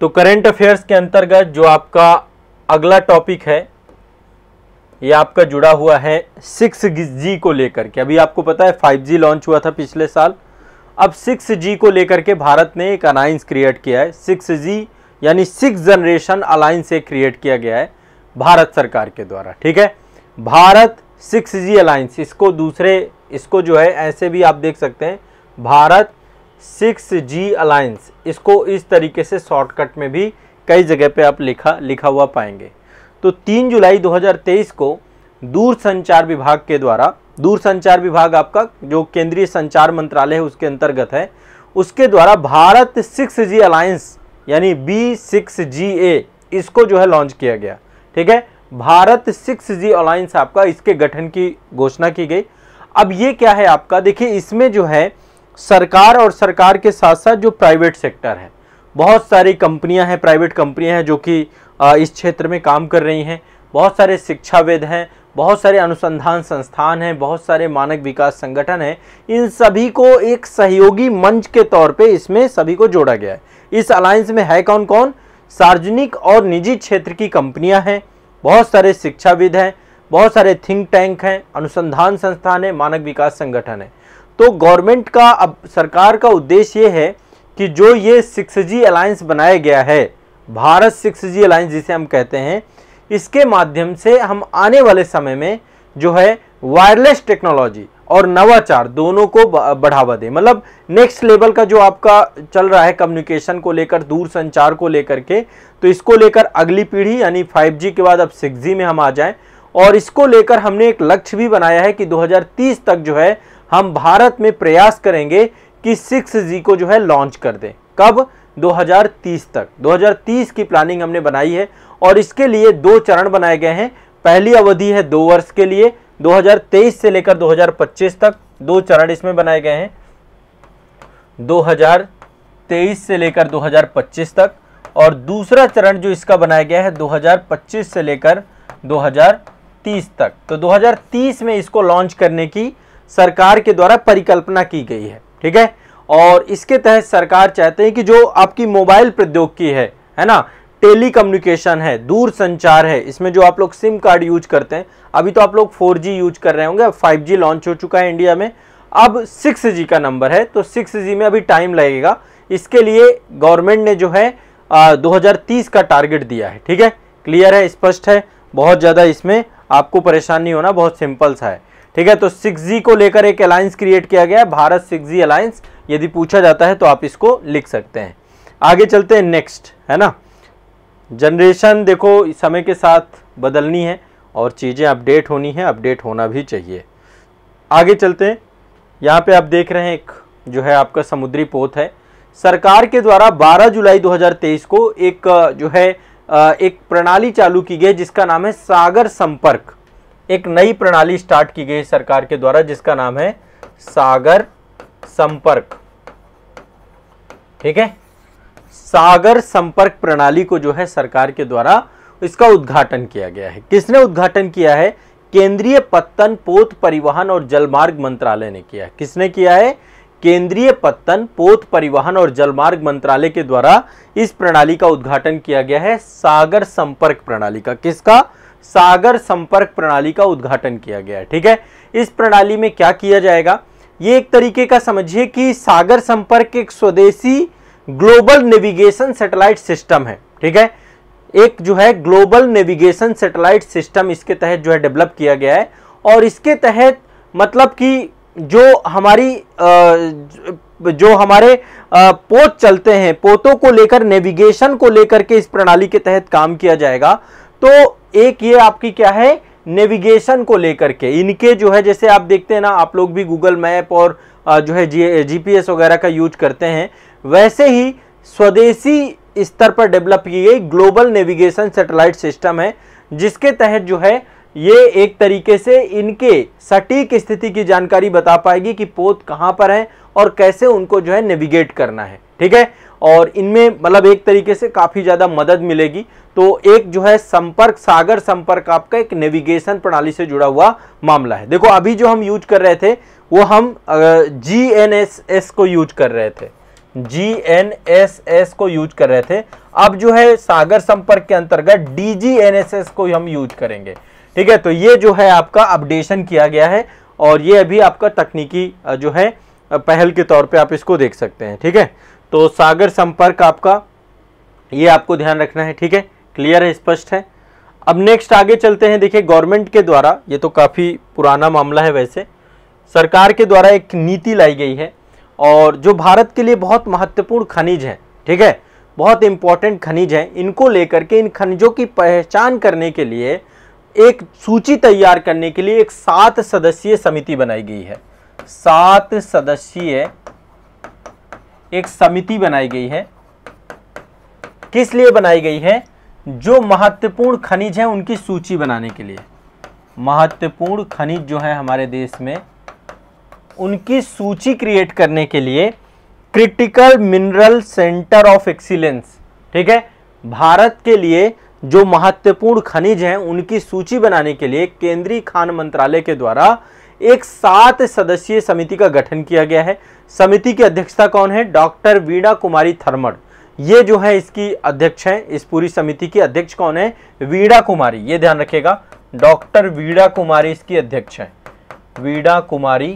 तो current affairs के अंतर्गत जो आपका अगला टॉपिक है ये आपका जुड़ा हुआ है सिक्स जी को लेकर के अभी आपको पता है फाइव जी लॉन्च हुआ था पिछले साल अब सिक्स जी को लेकर के भारत ने एक अलायंस क्रिएट किया है सिक्स जी यानी सिक्स जनरेशन अलायंस एक क्रिएट किया गया है भारत सरकार के द्वारा ठीक है भारत सिक्स जी अलायंस इसको दूसरे इसको जो है ऐसे भी आप देख सकते हैं भारत सिक्स जी अलायंस इसको इस तरीके से शॉर्टकट में भी कई जगह पे आप लिखा लिखा हुआ पाएंगे तो तीन जुलाई 2023 को दूर संचार विभाग के द्वारा दूर संचार विभाग आपका जो केंद्रीय संचार मंत्रालय है उसके अंतर्गत है उसके द्वारा भारत सिक्स जी अलायंस यानी बी सिक्स जी ए इसको जो है लॉन्च किया गया ठीक है भारत सिक्स जी अलायंस आपका इसके गठन की घोषणा की गई अब ये क्या है आपका देखिए इसमें जो है सरकार और सरकार के साथ साथ जो प्राइवेट सेक्टर है बहुत सारी कंपनियां हैं प्राइवेट कंपनियां हैं जो कि इस क्षेत्र में काम कर रही हैं बहुत सारे शिक्षाविद हैं बहुत सारे अनुसंधान संस्थान हैं बहुत सारे मानक विकास संगठन हैं इन सभी को एक सहयोगी मंच के तौर पे इसमें सभी को जोड़ा गया है इस अलायंस में है कौन कौन सार्वजनिक और निजी क्षेत्र की कंपनियां हैं बहुत सारे शिक्षाविद हैं बहुत सारे थिंक टैंक हैं अनुसंधान संस्थान हैं मानक विकास संगठन है तो गवर्नमेंट का अब सरकार का उद्देश्य ये है कि जो ये सिक्स जी अलायंस बनाया गया है भारत सिक्स जी अलायंस जिसे हम कहते हैं इसके माध्यम से हम आने वाले समय में जो है वायरलेस टेक्नोलॉजी और नवाचार दोनों को बढ़ावा दें मतलब नेक्स्ट लेवल का जो आपका चल रहा है कम्युनिकेशन को लेकर दूर संचार को लेकर के तो इसको लेकर अगली पीढ़ी यानी 5G के बाद अब 6G में हम आ जाएं और इसको लेकर हमने एक लक्ष्य भी बनाया है कि 2030 तक जो है हम भारत में प्रयास करेंगे कि सिक्स जी को जो है लॉन्च कर दें कब 2030 तक 2030 की प्लानिंग हमने बनाई है और इसके लिए दो चरण बनाए गए हैं पहली अवधि है दो वर्ष के लिए 2023 से लेकर 2025 तक दो चरण इसमें बनाए गए हैं 2023 से लेकर 2025 तक और दूसरा चरण जो इसका बनाया गया है 2025 से लेकर 2030 तक तो 2030 में इसको लॉन्च करने की सरकार के द्वारा परिकल्पना की गई है ठीक है और इसके तहत सरकार चाहते हैं कि जो आपकी मोबाइल प्रौद्योगिकी है है ना टेली कम्युनिकेशन है दूर संचार है इसमें जो आप लोग सिम कार्ड यूज करते हैं अभी तो आप लोग 4G यूज कर रहे होंगे 5G लॉन्च हो चुका है इंडिया में अब 6G का नंबर है तो 6G में अभी टाइम लगेगा इसके लिए गवर्नमेंट ने जो है आ, 2030 का टारगेट दिया है ठीक है क्लियर है स्पष्ट है बहुत ज़्यादा इसमें आपको परेशान नहीं होना बहुत सिंपल सा है ठीक है तो सिक्स जी को लेकर एक अलायंस क्रिएट किया गया है भारत सिक्स जी अलायंस यदि पूछा जाता है तो आप इसको लिख सकते हैं आगे चलते हैं नेक्स्ट है ना जनरेशन देखो समय के साथ बदलनी है और चीज़ें अपडेट होनी है अपडेट होना भी चाहिए आगे चलते हैं यहाँ पे आप देख रहे हैं एक जो है आपका समुद्री पोत है सरकार के द्वारा 12 जुलाई 2023 को एक जो है एक प्रणाली चालू की गई जिसका नाम है सागर संपर्क एक नई प्रणाली स्टार्ट की गई सरकार के द्वारा जिसका नाम है सागर संपर्क ठीक है सागर संपर्क प्रणाली को जो है सरकार के द्वारा इसका उद्घाटन किया गया है किसने उद्घाटन किया है केंद्रीय पत्तन पोत परिवहन और जलमार्ग मंत्रालय ने किया है किसने किया है केंद्रीय पत्तन पोत परिवहन और जलमार्ग मंत्रालय के द्वारा इस प्रणाली का उद्घाटन किया गया है सागर संपर्क प्रणाली का किसका सागर संपर्क प्रणाली का उद्घाटन किया गया ठीक है इस प्रणाली में क्या किया जाएगा ये एक तरीके का समझिए कि सागर संपर्क एक स्वदेशी ग्लोबल नेविगेशन सैटेलाइट सिस्टम है ठीक है एक जो है ग्लोबल नेविगेशन सैटेलाइट सिस्टम इसके तहत जो है डेवलप किया गया है और इसके तहत मतलब कि जो हमारी जो हमारे पोत चलते हैं पोतों को लेकर नेविगेशन को लेकर के इस प्रणाली के तहत काम किया जाएगा तो एक ये आपकी क्या है नेविगेशन को लेकर के इनके जो है जैसे आप देखते हैं ना आप लोग भी गूगल मैप और जो है जी जीपीएस वगैरह का यूज करते हैं वैसे ही स्वदेशी स्तर पर डेवलप की गई ग्लोबल नेविगेशन सैटेलाइट सिस्टम है जिसके तहत जो है ये एक तरीके से इनके सटीक स्थिति की जानकारी बता पाएगी कि पोत कहां पर है और कैसे उनको जो है नेविगेट करना है ठीक है और इनमें मतलब एक तरीके से काफ़ी ज़्यादा मदद मिलेगी तो एक जो है संपर्क सागर संपर्क आपका एक नेविगेशन प्रणाली से जुड़ा हुआ मामला है देखो अभी जो हम यूज कर रहे थे वो हम जी एन एस एस को यूज कर रहे थे जी एन एस एस को यूज कर रहे थे अब जो है सागर संपर्क के अंतर्गत D G N S S को हम यूज करेंगे ठीक है तो ये जो है आपका अपडेशन किया गया है और ये अभी आपका तकनीकी जो है पहल के तौर पे आप इसको देख सकते हैं ठीक है तो सागर संपर्क आपका ये आपको ध्यान रखना है ठीक है क्लियर है स्पष्ट है अब नेक्स्ट आगे चलते हैं देखिए गवर्नमेंट के द्वारा ये तो काफ़ी पुराना मामला है वैसे सरकार के द्वारा एक नीति लाई गई है और जो भारत के लिए बहुत महत्वपूर्ण खनिज है ठीक है बहुत इंपॉर्टेंट खनिज हैं इनको लेकर के इन खनिजों की पहचान करने के लिए एक सूची तैयार करने के लिए एक सात सदस्यीय समिति बनाई गई है सात सदस्यीय एक समिति बनाई गई है किस लिए बनाई गई है जो महत्वपूर्ण खनिज है उनकी सूची बनाने के लिए महत्वपूर्ण खनिज जो है हमारे देश में उनकी सूची क्रिएट करने के लिए critical mineral centre of excellence ठीक है भारत के लिए जो महत्वपूर्ण खनिज हैं उनकी सूची बनाने के लिए केंद्रीय खान मंत्रालय के द्वारा एक सात सदस्यीय समिति का गठन किया गया है समिति की अध्यक्षता कौन है डॉक्टर वीणा कुमारी थर्मड़ ये जो है इसकी अध्यक्ष हैं इस पूरी समिति की अध्यक्ष कौन है वीणा कुमारी ये ध्यान रखिएगा डॉक्टर वीणा कुमारी इसकी अध्यक्ष है वीणा कुमारी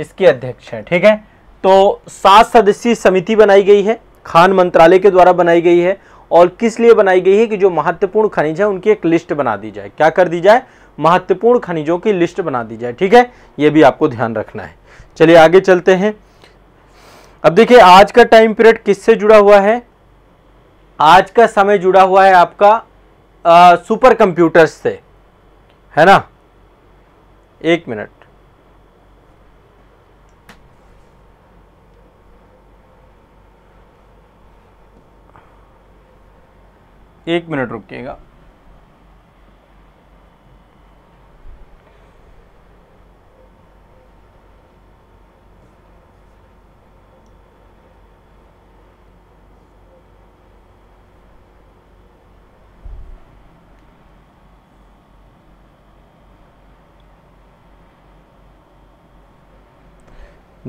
इसकी अध्यक्ष है ठीक है तो सात सदस्यीय समिति बनाई गई है खान मंत्रालय के द्वारा बनाई गई है और किस लिए बनाई गई है कि जो महत्वपूर्ण खनिज है उनकी एक लिस्ट बना दी जाए क्या कर दी जाए महत्वपूर्ण खनिजों की लिस्ट बना दी जाए ठीक है यह भी आपको ध्यान रखना है चलिए आगे चलते हैं अब देखिए आज का टाइम पीरियड किससे जुड़ा हुआ है आज का समय जुड़ा हुआ है आपका आ, सुपर कंप्यूटर्स से है ना एक मिनट एक मिनट रुकिएगा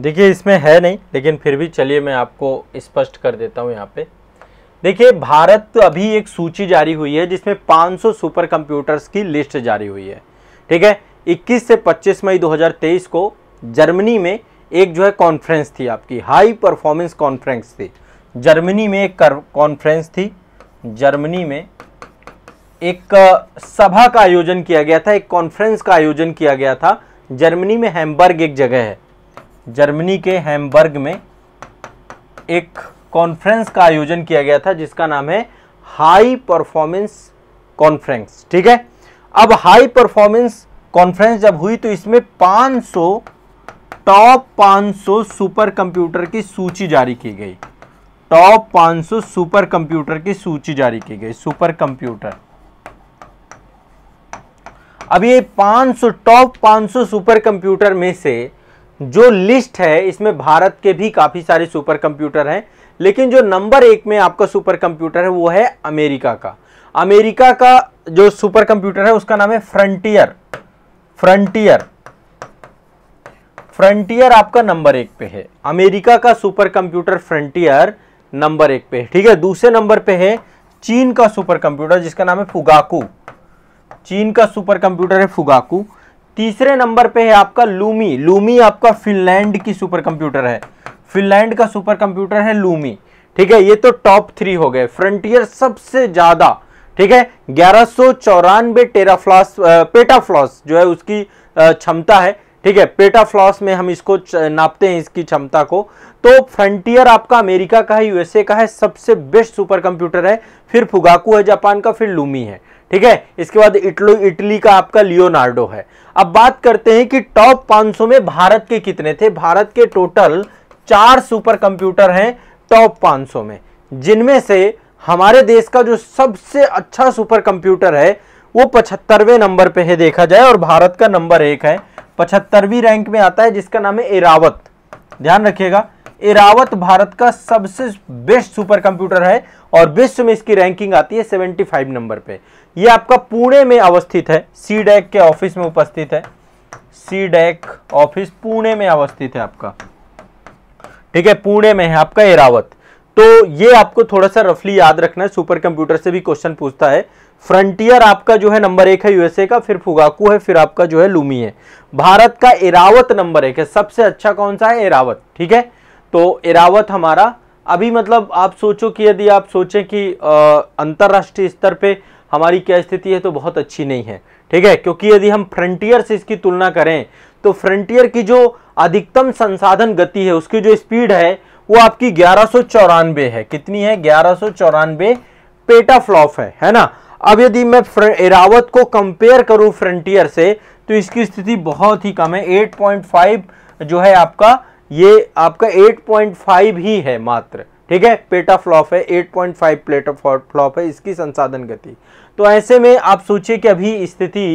देखिए इसमें है नहीं लेकिन फिर भी चलिए मैं आपको स्पष्ट कर देता हूँ यहाँ पे देखिए भारत तो अभी एक सूची जारी हुई है जिसमें 500 सुपर कंप्यूटर्स की लिस्ट जारी हुई है ठीक है 21 से 25 मई 2023 को जर्मनी में एक जो है कॉन्फ्रेंस थी आपकी हाई परफॉर्मेंस कॉन्फ्रेंस थी जर्मनी में एक कॉन्फ्रेंस थी जर्मनी में एक सभा का आयोजन किया गया था एक कॉन्फ्रेंस का आयोजन किया गया था जर्मनी में हैम्बर्ग एक जगह है जर्मनी के हैमबर्ग में एक कॉन्फ्रेंस का आयोजन किया गया था जिसका नाम है हाई परफॉर्मेंस कॉन्फ्रेंस ठीक है अब हाई परफॉर्मेंस कॉन्फ्रेंस जब हुई तो इसमें 500 टॉप 500 सुपर कंप्यूटर की सूची जारी की गई टॉप 500 सुपर कंप्यूटर की सूची जारी की गई सुपर कंप्यूटर अब ये 500 टॉप 500 सुपर कंप्यूटर में से जो लिस्ट है इसमें भारत के भी काफ़ी सारे सुपर कंप्यूटर हैं लेकिन जो नंबर एक में आपका सुपर कंप्यूटर है वो है अमेरिका का अमेरिका का जो सुपर कंप्यूटर है उसका नाम है फ्रंटियर फ्रंटियर फ्रंटियर आपका नंबर एक पे है अमेरिका का सुपर कंप्यूटर फ्रंटियर नंबर एक पे है ठीक है दूसरे नंबर पे है चीन का सुपर कंप्यूटर जिसका नाम है फुगाकू चीन का सुपर कंप्यूटर है फुगाकू तीसरे नंबर पे है आपका लूमी लूमी आपका फिनलैंड की सुपर कंप्यूटर है फिनलैंड का सुपर कंप्यूटर है लूमी ठीक है ये तो टॉप थ्री हो गए फ्रंटियर सबसे ज्यादा ठीक है ग्यारह सौ चौरानवे टेराफ्लॉस पेटाफ्लॉस जो है उसकी क्षमता है ठीक है पेटाफ्लॉस में हम इसको नापते हैं इसकी क्षमता को तो फ्रंटियर आपका अमेरिका का है यूएसए का है सबसे बेस्ट सुपर कंप्यूटर है फिर फुगाकू है जापान का फिर लूमी है ठीक है इसके बाद इटलो इटली का आपका लियोनार्डो है अब बात करते हैं कि टॉप 500 में भारत के कितने थे भारत के टोटल चार सुपर कंप्यूटर हैं टॉप 500 में जिनमें से हमारे देश का जो सबसे अच्छा सुपर कंप्यूटर है वो पचहत्तरवें नंबर पे है देखा जाए और भारत का नंबर एक है पचहत्तरवीं रैंक में आता है जिसका नाम है एरावत ध्यान रखिएगा एरावत भारत का सबसे बेस्ट सुपर कंप्यूटर है और विश्व में इसकी रैंकिंग आती है 75 नंबर पे ये आपका पुणे में अवस्थित है सी डैक e के ऑफिस में उपस्थित है C DAC e office Pune में अवस्थित है आपका ठीक है पुणे में है आपका एरावत तो ये आपको थोड़ा सा रफली याद रखना है सुपर कंप्यूटर से भी क्वेश्चन पूछता है फ्रंटियर आपका जो है नंबर एक है यूएसए का फिर फुगाकू है फिर आपका जो है लूमी है भारत का एरावत नंबर एक है सबसे अच्छा कौन सा है एरावत ठीक है तो एरावत हमारा अभी मतलब आप सोचो कि यदि आप सोचें कि अंतर्राष्ट्रीय स्तर पे हमारी क्या स्थिति है तो बहुत अच्छी नहीं है ठीक है क्योंकि यदि हम फ्रंटियर से इसकी तुलना करें तो फ्रंटियर की जो अधिकतम संसाधन गति है उसकी जो स्पीड है वो आपकी ग्यारह है कितनी है ग्यारह फ्लॉप है है ना अब यदि मैं इरावत को कंपेयर करूं फ्रंटियर से तो इसकी स्थिति बहुत ही कम है 8.5 जो है आपका ये आपका 8.5 ही है मात्र ठीक है पेटा फ्लॉप है 8.5 ऑफ फ्लॉप है इसकी संसाधन गति तो ऐसे में आप सोचिए कि अभी स्थिति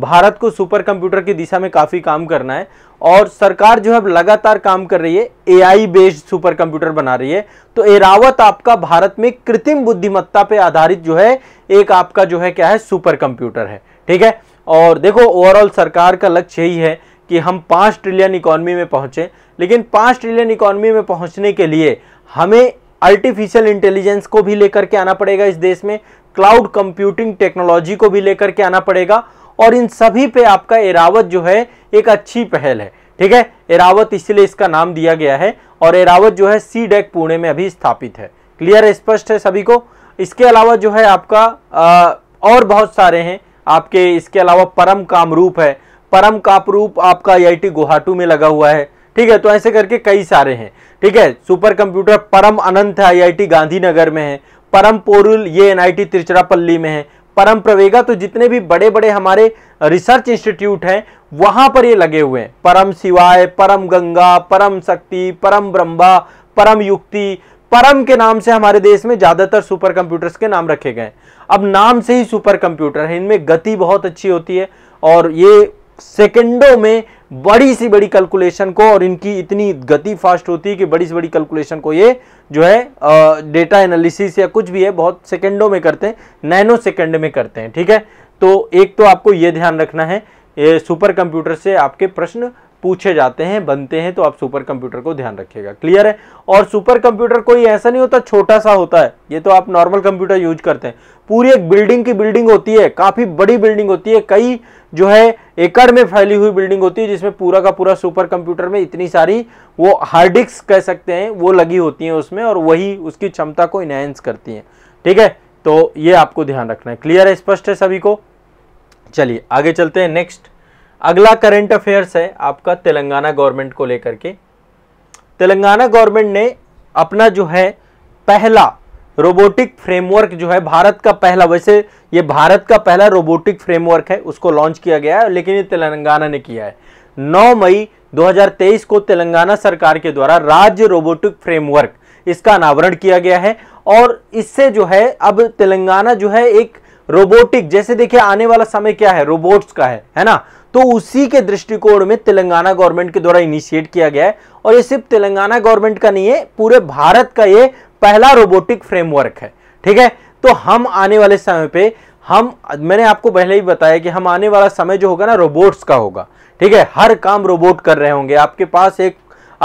भारत को सुपर कंप्यूटर की दिशा में काफ़ी काम करना है और सरकार जो है लगातार काम कर रही है एआई बेस्ड सुपर कंप्यूटर बना रही है तो एरावत आपका भारत में कृत्रिम बुद्धिमत्ता पे आधारित जो है एक आपका जो है क्या है सुपर कंप्यूटर है ठीक है और देखो ओवरऑल सरकार का लक्ष्य यही है कि हम पांच ट्रिलियन इकोनॉमी में पहुंचे लेकिन पांच ट्रिलियन इकोनॉमी में पहुंचने के लिए हमें आर्टिफिशियल इंटेलिजेंस को भी लेकर के आना पड़ेगा इस देश में क्लाउड कंप्यूटिंग टेक्नोलॉजी को भी लेकर के आना पड़ेगा और इन सभी पे आपका एरावत जो है एक अच्छी पहल है ठीक है एरावत इसलिए इसका नाम दिया गया है और एरावत जो है सी डेक e पुणे में अभी स्थापित है क्लियर स्पष्ट है सभी को इसके अलावा जो है आपका आ, और बहुत सारे हैं आपके इसके अलावा परम कामरूप है परम कामरूप आपका आई आई गुवाहाटी में लगा हुआ है ठीक है तो ऐसे करके कई सारे हैं ठीक है सुपर कंप्यूटर परम अनंत आईआईटी गांधीनगर में है परम पोरुल ये एनआईटी त्रिचरापल्ली में है परम प्रवेगा तो जितने भी बड़े बड़े हमारे रिसर्च इंस्टीट्यूट हैं वहां पर ये लगे हुए हैं परम शिवाय परम गंगा परम शक्ति परम ब्रह्मा परम युक्ति परम के नाम से हमारे देश में ज़्यादातर सुपर कंप्यूटर्स के नाम रखे गए अब नाम से ही सुपर कंप्यूटर है इनमें गति बहुत अच्छी होती है और ये सेकेंडों में बड़ी सी बड़ी कैलकुलेशन को और इनकी इतनी गति फास्ट होती है कि बड़ी सी बड़ी कैलकुलेशन को ये जो है डेटा एनालिसिस या कुछ भी है बहुत सेकंडों में करते हैं नैनो सेकेंड में करते हैं ठीक है तो एक तो आपको ये ध्यान रखना है सुपर कंप्यूटर से आपके प्रश्न पूछे जाते हैं बनते हैं तो आप सुपर कंप्यूटर को ध्यान रखिएगा क्लियर है और सुपर कंप्यूटर कोई ऐसा नहीं होता छोटा सा होता है ये तो आप नॉर्मल कंप्यूटर यूज करते हैं पूरी एक बिल्डिंग की बिल्डिंग होती है काफ़ी बड़ी बिल्डिंग होती है कई जो है एकड़ में फैली हुई बिल्डिंग होती है जिसमें पूरा का पूरा सुपर कंप्यूटर में इतनी सारी वो हार्डिक्स कह सकते हैं वो लगी होती हैं उसमें और वही उसकी क्षमता को इनहेंस करती हैं ठीक है तो ये आपको ध्यान रखना है क्लियर है स्पष्ट है सभी को चलिए आगे चलते हैं नेक्स्ट अगला करंट अफेयर्स है आपका तेलंगाना गवर्नमेंट को लेकर के तेलंगाना गवर्नमेंट ने अपना जो है पहला रोबोटिक फ्रेमवर्क जो है भारत का पहला वैसे ये भारत का पहला रोबोटिक फ्रेमवर्क है उसको लॉन्च किया गया है लेकिन ये तेलंगाना ने किया है 9 मई 2023 को तेलंगाना सरकार के द्वारा राज्य रोबोटिक फ्रेमवर्क इसका अनावरण किया गया है और इससे जो है अब तेलंगाना जो है एक रोबोटिक जैसे देखिए आने वाला समय क्या है रोबोट्स का है है ना तो उसी के दृष्टिकोण में तेलंगाना गवर्नमेंट के द्वारा इनिशिएट किया गया है और ये सिर्फ तेलंगाना गवर्नमेंट का नहीं है पूरे भारत का ये पहला रोबोटिक फ्रेमवर्क है ठीक है तो हम आने वाले समय पे हम मैंने आपको पहले ही बताया कि हम आने वाला समय जो होगा ना रोबोट्स का होगा ठीक है हर काम रोबोट कर रहे होंगे आपके पास एक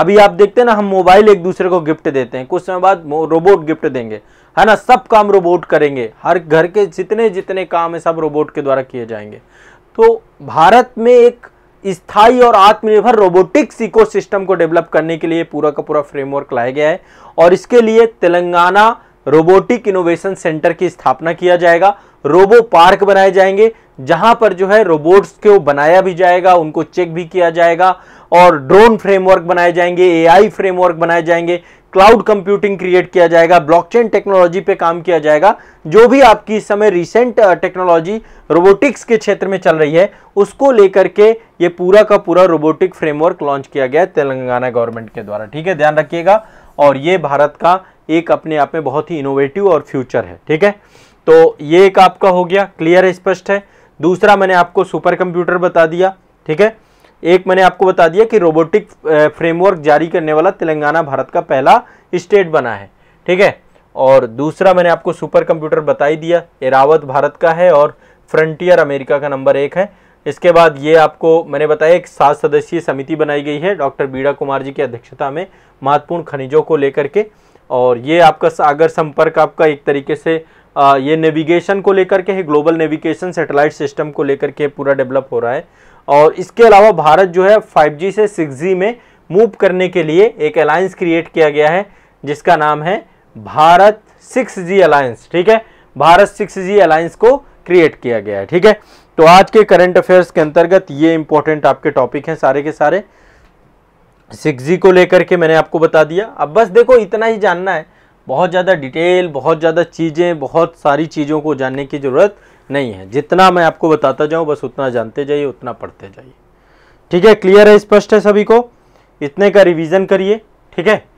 अभी आप देखते हैं ना हम मोबाइल एक दूसरे को गिफ्ट देते हैं कुछ समय बाद रोबोट गिफ्ट देंगे है ना सब काम रोबोट करेंगे हर घर के जितने जितने काम है सब रोबोट के द्वारा किए जाएंगे तो भारत में एक स्थायी और आत्मनिर्भर रोबोटिक्स इकोसिस्टम को डेवलप करने के लिए पूरा का पूरा फ्रेमवर्क लाया गया है और इसके लिए तेलंगाना रोबोटिक इनोवेशन सेंटर की स्थापना किया जाएगा रोबो पार्क बनाए जाएंगे जहां पर जो है रोबोट्स को बनाया भी जाएगा उनको चेक भी किया जाएगा और ड्रोन फ्रेमवर्क बनाए जाएंगे एआई फ्रेमवर्क बनाए जाएंगे क्लाउड कंप्यूटिंग क्रिएट किया जाएगा ब्लॉकचेन टेक्नोलॉजी पे काम किया जाएगा जो भी आपकी इस समय रिसेंट टेक्नोलॉजी रोबोटिक्स के क्षेत्र में चल रही है उसको लेकर के ये पूरा का पूरा रोबोटिक फ्रेमवर्क लॉन्च किया गया है तेलंगाना गवर्नमेंट के द्वारा ठीक है ध्यान रखिएगा और ये भारत का एक अपने आप में बहुत ही इनोवेटिव और फ्यूचर है ठीक है तो ये एक आपका हो गया क्लियर स्पष्ट है दूसरा मैंने आपको सुपर कंप्यूटर बता दिया ठीक है एक मैंने आपको बता दिया कि रोबोटिक फ्रेमवर्क जारी करने वाला तेलंगाना भारत का पहला स्टेट बना है ठीक है और दूसरा मैंने आपको सुपर कंप्यूटर बता ही दिया एरावत भारत का है और फ्रंटियर अमेरिका का नंबर एक है इसके बाद ये आपको मैंने बताया एक सात सदस्यीय समिति बनाई गई है डॉक्टर बीड़ा कुमार जी की अध्यक्षता में महत्वपूर्ण खनिजों को लेकर के और ये आपका सागर संपर्क आपका एक तरीके से आ, ये नेविगेशन को लेकर के है ग्लोबल नेविगेशन सेटेलाइट सिस्टम को लेकर के पूरा डेवलप हो रहा है और इसके अलावा भारत जो है 5G से 6G में मूव करने के लिए एक अलायंस क्रिएट किया गया है जिसका नाम है भारत 6G अलायंस ठीक है भारत 6G अलायंस को क्रिएट किया गया है ठीक है तो आज के करंट अफेयर्स के अंतर्गत ये इंपॉर्टेंट आपके टॉपिक हैं सारे के सारे 6G को लेकर के मैंने आपको बता दिया अब बस देखो इतना ही जानना है बहुत ज़्यादा डिटेल बहुत ज़्यादा चीज़ें बहुत सारी चीज़ों को जानने की ज़रूरत नहीं है जितना मैं आपको बताता जाऊँ बस उतना जानते जाइए उतना पढ़ते जाइए ठीक है क्लियर है स्पष्ट है सभी को इतने का रिवीजन करिए ठीक है